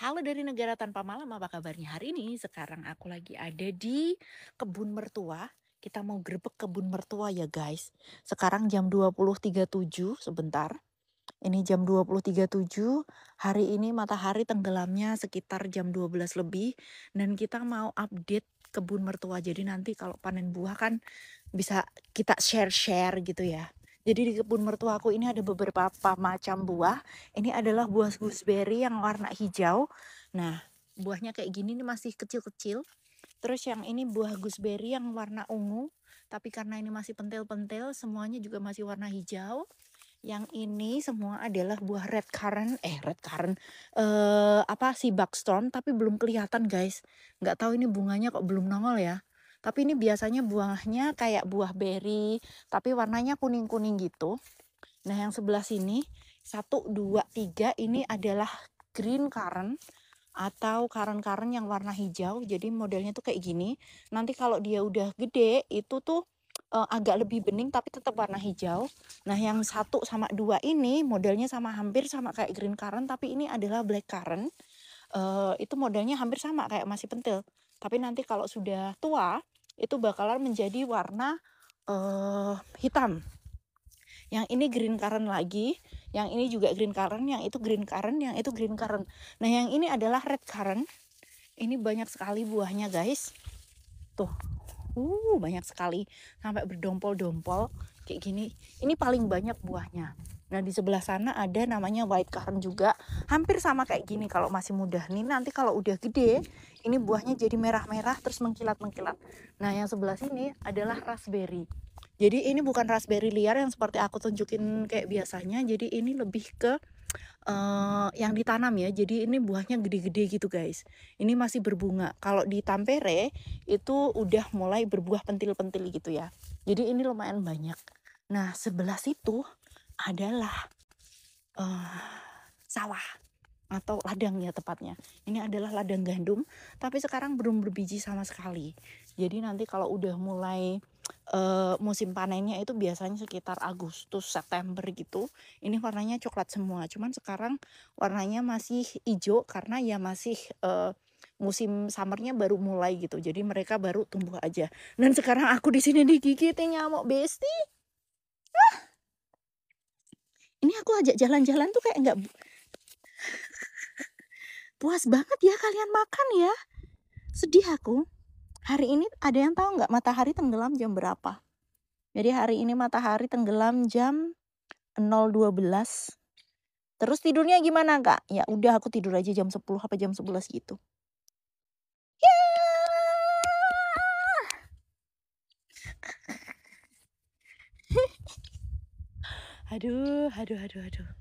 Halo dari negara tanpa malam, apa kabarnya hari ini? Sekarang aku lagi ada di kebun mertua. Kita mau grebek kebun mertua ya guys. Sekarang jam 20.37 sebentar. Ini jam 20.37. Hari ini matahari tenggelamnya sekitar jam 12 lebih dan kita mau update kebun mertua. Jadi nanti kalau panen buah kan bisa kita share-share gitu ya. Jadi di kebun mertuaku ini ada beberapa macam buah. Ini adalah buah gooseberry yang warna hijau. Nah, buahnya kayak gini ini masih kecil-kecil. Terus yang ini buah gooseberry yang warna ungu. Tapi karena ini masih pentil-pentil, semuanya juga masih warna hijau. Yang ini semua adalah buah red currant, eh red currant, eh apa sih buckstone, tapi belum kelihatan guys. Nggak tahu ini bunganya kok belum nongol ya tapi ini biasanya buahnya kayak buah berry tapi warnanya kuning-kuning gitu nah yang sebelah sini satu dua tiga ini adalah green currant atau karen-karen yang warna hijau jadi modelnya tuh kayak gini nanti kalau dia udah gede itu tuh uh, agak lebih bening tapi tetap warna hijau nah yang satu sama dua ini modelnya sama hampir sama kayak green karen tapi ini adalah black karen uh, itu modelnya hampir sama kayak masih pentil tapi nanti kalau sudah tua itu bakalan menjadi warna uh, hitam. Yang ini green current lagi, yang ini juga green current, yang itu green current, yang itu green current. Nah, yang ini adalah red current. Ini banyak sekali buahnya, guys. Tuh. Uh, banyak sekali sampai berdompol-dompol kayak gini ini paling banyak buahnya nah di sebelah sana ada namanya white currant juga hampir sama kayak gini kalau masih muda nih nanti kalau udah gede ini buahnya jadi merah-merah terus mengkilat-mengkilat nah yang sebelah sini adalah raspberry jadi ini bukan raspberry liar yang seperti aku tunjukin kayak biasanya. Jadi ini lebih ke uh, yang ditanam ya. Jadi ini buahnya gede-gede gitu guys. Ini masih berbunga. Kalau di Tampere itu udah mulai berbuah pentil-pentil gitu ya. Jadi ini lumayan banyak. Nah, sebelah situ adalah uh, sawah atau ladang ya tepatnya. Ini adalah ladang gandum, tapi sekarang belum berbiji sama sekali. Jadi nanti kalau udah mulai uh, musim panennya itu biasanya sekitar Agustus, September gitu. Ini warnanya coklat semua, cuman sekarang warnanya masih hijau karena ya masih uh, musim summernya baru mulai gitu. Jadi mereka baru tumbuh aja. Dan sekarang aku di sini digigitin nyamuk besti aku ajak jalan-jalan tuh kayak nggak puas banget ya kalian makan ya. Sedih aku. Hari ini ada yang tahu nggak matahari tenggelam jam berapa? Jadi hari ini matahari tenggelam jam 012. Terus tidurnya gimana kak? Ya udah aku tidur aja jam 10 apa jam 11 gitu. Ya. aduh aduh aduh aduh